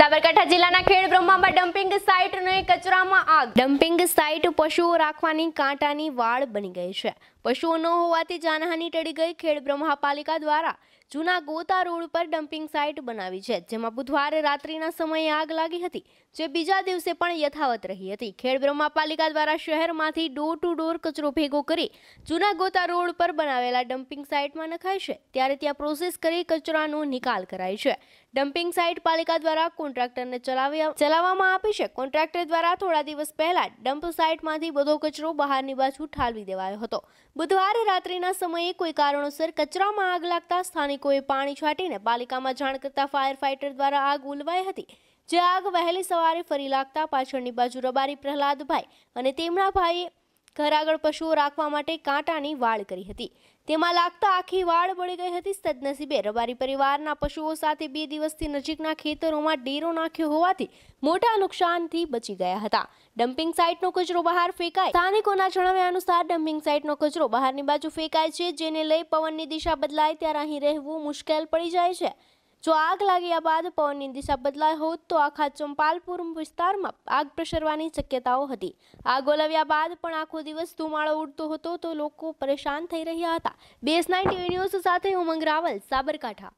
સાબરકાંઠા જિલ્લાના ખેડ ડમ્પિંગ સાઇટને કચરામાં આગ ડમ્પિંગ સાઇટ પશુઓ રાખવાની કાંટાની વાળ બની ગઈ છે પશુઓ ન હોવાથી જાનહાનિ ટળી ગઈ ખેડ બ્રહ્મા દ્વારા જૂના ગોતા રોડ પર ડમ્પિંગ સાઇટ બનાવી છે જેમાં બુધવારે રાત્રિના સમયે આગ લાગી હતી જે બીજા દિવસે પણ યથાવત રહી હતી ખેડ બ્રહ્મા દ્વારા શહેરમાંથી ડોર ટુ ડોર કચરો ભેગો કરી જૂના ગોતા રોડ પર બનાવેલા ડમ્પિંગ સાઇટમાં નખાય છે ત્યારે ત્યાં પ્રોસેસ કરી કચરાનો નિકાલ કરાય છે ડમ્પિંગ સાઇટ પાલિકા દ્વારા કોન્ટ્રાક્ટરને ચલાવ્યા ચલાવવામાં આપી છે કોન્ટ્રાક્ટર દ્વારા થોડા દિવસ પહેલા ડમ્પ સાઇટમાંથી બધો કચરો બહારની બાજુ ઠાલવી દેવાયો હતો બુધવારે રાત્રિના સમયે કોઈ કારણોસર કચરામાં આગ લાગતા સ્થાનિકોએ પાણી છાંટીને પાલિકામાં જાણ કરતા ફાયર ફાઇટર દ્વારા આગ ઉલવાઈ હતી જે આગ વહેલી સવારે ફરી લાગતા પાછળની બાજુ રબારી પ્રહલાદભાઈ અને તેમના ભાઈએ ઘર આગળ પશુઓ રાખવા માટે કાંટાની વાળ કરી હતી તેમાં લાગતા આખી વાળ બળી ગઈ હતી સદનસીબે રબારી પરિવારના પશુઓ સાથે બે દિવસથી નજીકના ખેતરોમાં ડેરો નાખ્યો હોવાથી મોટા નુકસાનથી બચી ગયા હતા ડમ્પિંગ સાઇટનો કચરો બહાર ફેંકાય સ્થાનિકોના જણાવ્યા અનુસાર ડમ્પિંગ સાઇટનો કચરો બહારની બાજુ ફેંકાય છે જેને લઈ પવનની દિશા બદલાય ત્યારે અહીં રહેવું મુશ્કેલ પડી જાય છે જો આગ લાગ્યા બાદ પવનની દિશા બદલાય હોત તો આખા ચંપાલપુર વિસ્તારમાં આગ પ્રસરવાની શક્યતાઓ હતી આગ ઓલવ્યા બાદ પણ આખો દિવસ ધુમાળો ઉડતો હતો તો લોકો પરેશાન થઈ રહ્યા હતા બેસ નાઇટ ન્યૂઝ સાથે ઉમંગ રાવલ સાબરકાંઠા